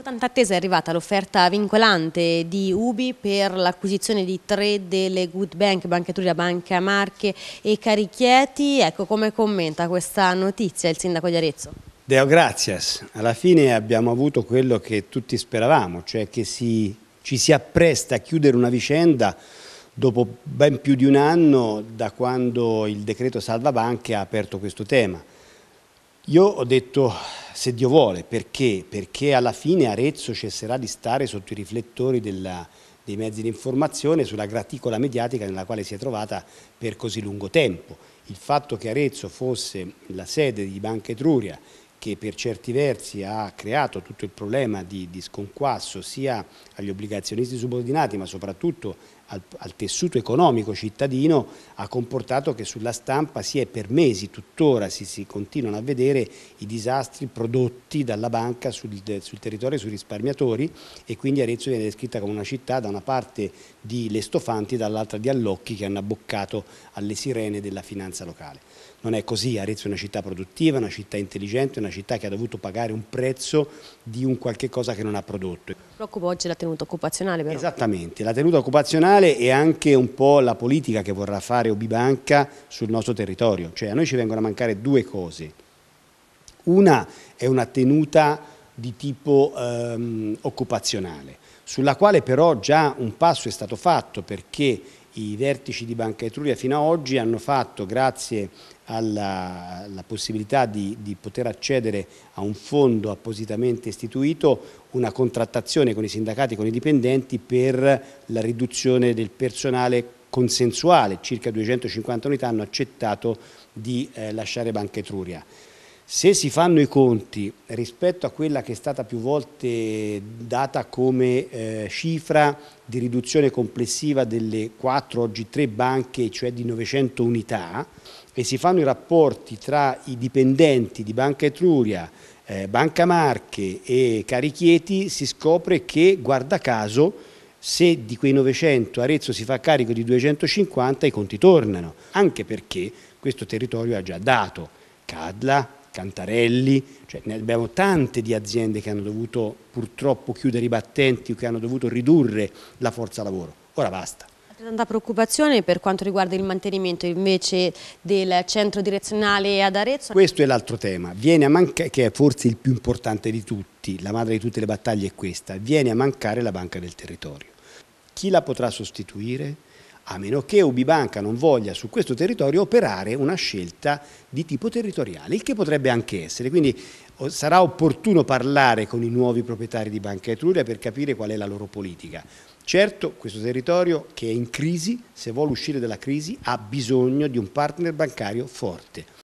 Dopo tanta attesa è arrivata l'offerta vincolante di Ubi per l'acquisizione di tre delle Good Bank, Banca Etruria, Banca Marche e Carichieti. Ecco come commenta questa notizia il sindaco di Arezzo. Deo gracias. Alla fine abbiamo avuto quello che tutti speravamo, cioè che si, ci si appresta a chiudere una vicenda dopo ben più di un anno da quando il decreto salva banche ha aperto questo tema. Io ho detto se Dio vuole, perché? Perché alla fine Arezzo cesserà di stare sotto i riflettori della, dei mezzi di informazione sulla graticola mediatica nella quale si è trovata per così lungo tempo. Il fatto che Arezzo fosse la sede di Banca Etruria che per certi versi ha creato tutto il problema di, di sconquasso sia agli obbligazionisti subordinati ma soprattutto al, al, tessuto economico cittadino ha comportato che sulla stampa si è per mesi, tuttora si, si continuano a vedere i disastri prodotti dalla banca sul, sul territorio, sui risparmiatori e quindi Arezzo viene descritta come una città da una parte di lestofanti e dall'altra di allocchi che hanno abboccato alle sirene della finanza locale. Non è così, Arezzo è una città produttiva, una città intelligente, una una città che ha dovuto pagare un prezzo di un qualche cosa che non ha prodotto. Preoccupa oggi la tenuta occupazionale però. Esattamente, la tenuta occupazionale è anche un po' la politica che vorrà fare Obibanca sul nostro territorio, cioè a noi ci vengono a mancare due cose, una è una tenuta di tipo ehm, occupazionale, sulla quale però già un passo è stato fatto perché i vertici di Banca Etruria fino ad oggi hanno fatto, grazie alla, alla possibilità di, di, poter accedere a un fondo appositamente istituito, una contrattazione con i sindacati, e con i dipendenti per la riduzione del personale consensuale, circa 250 unità hanno accettato di eh, lasciare Banca Etruria. Se si fanno i conti rispetto a quella che è stata più volte data come eh, cifra di riduzione complessiva delle 4, oggi 3 banche, cioè di 900 unità, e si fanno i rapporti tra i dipendenti di Banca Etruria, eh, Banca Marche e Carichieti, si scopre che, guarda caso, se di quei 900 Arezzo si fa carico di 250 i conti tornano, anche perché questo territorio ha già dato Cadla, Cantarelli, cioè ne abbiamo tante di aziende che hanno dovuto purtroppo chiudere i battenti o che hanno dovuto ridurre la forza lavoro. Ora basta. Tanta preoccupazione per quanto riguarda il mantenimento invece del centro direzionale ad Arezzo. Questo è l'altro tema, che è forse il più importante di tutti, la madre di tutte le battaglie è questa, viene a mancare la banca del territorio. Chi la potrà sostituire? a meno che Ubibanca non voglia su questo territorio operare una scelta di tipo territoriale, il che potrebbe anche essere. Quindi sarà opportuno parlare con i nuovi proprietari di Banca Etruria per capire qual è la loro politica. Certo, questo territorio che è in crisi, se vuole uscire dalla crisi, ha bisogno di un partner bancario forte.